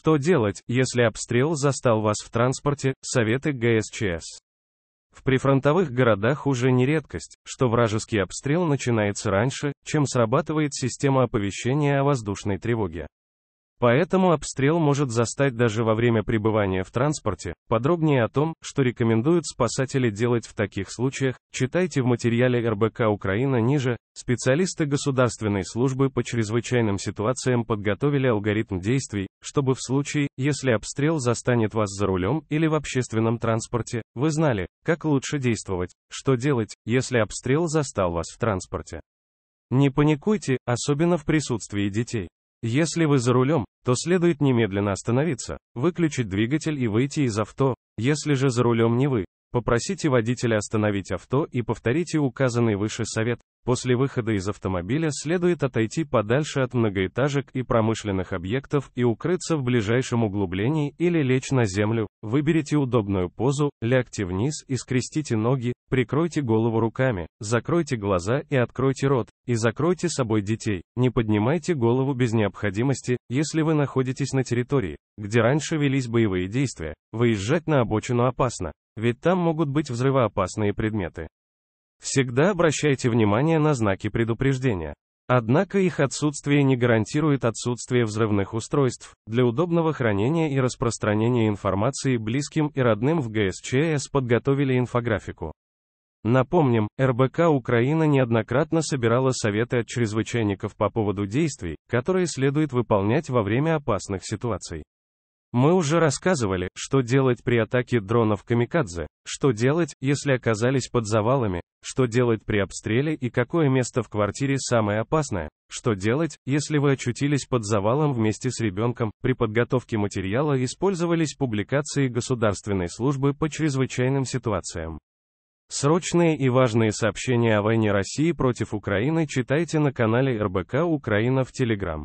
Что делать, если обстрел застал вас в транспорте? Советы ГСЧС. В прифронтовых городах уже не редкость, что вражеский обстрел начинается раньше, чем срабатывает система оповещения о воздушной тревоге. Поэтому обстрел может застать даже во время пребывания в транспорте. Подробнее о том, что рекомендуют спасатели делать в таких случаях, читайте в материале РБК Украина ниже. Специалисты Государственной службы по чрезвычайным ситуациям подготовили алгоритм действий, чтобы в случае, если обстрел застанет вас за рулем или в общественном транспорте, вы знали, как лучше действовать, что делать, если обстрел застал вас в транспорте. Не паникуйте, особенно в присутствии детей. Если вы за рулем, то следует немедленно остановиться, выключить двигатель и выйти из авто. Если же за рулем не вы, попросите водителя остановить авто и повторите указанный выше совет. После выхода из автомобиля следует отойти подальше от многоэтажек и промышленных объектов и укрыться в ближайшем углублении или лечь на землю. Выберите удобную позу, лягте вниз и скрестите ноги, прикройте голову руками, закройте глаза и откройте рот, и закройте собой детей. Не поднимайте голову без необходимости, если вы находитесь на территории, где раньше велись боевые действия. Выезжать на обочину опасно, ведь там могут быть взрывоопасные предметы. Всегда обращайте внимание на знаки предупреждения. Однако их отсутствие не гарантирует отсутствие взрывных устройств. Для удобного хранения и распространения информации близким и родным в ГСЧС подготовили инфографику. Напомним, РБК Украина неоднократно собирала советы от чрезвычайников по поводу действий, которые следует выполнять во время опасных ситуаций. Мы уже рассказывали, что делать при атаке дронов «Камикадзе», что делать, если оказались под завалами, что делать при обстреле и какое место в квартире самое опасное? Что делать, если вы очутились под завалом вместе с ребенком? При подготовке материала использовались публикации Государственной службы по чрезвычайным ситуациям. Срочные и важные сообщения о войне России против Украины читайте на канале РБК Украина в Телеграм.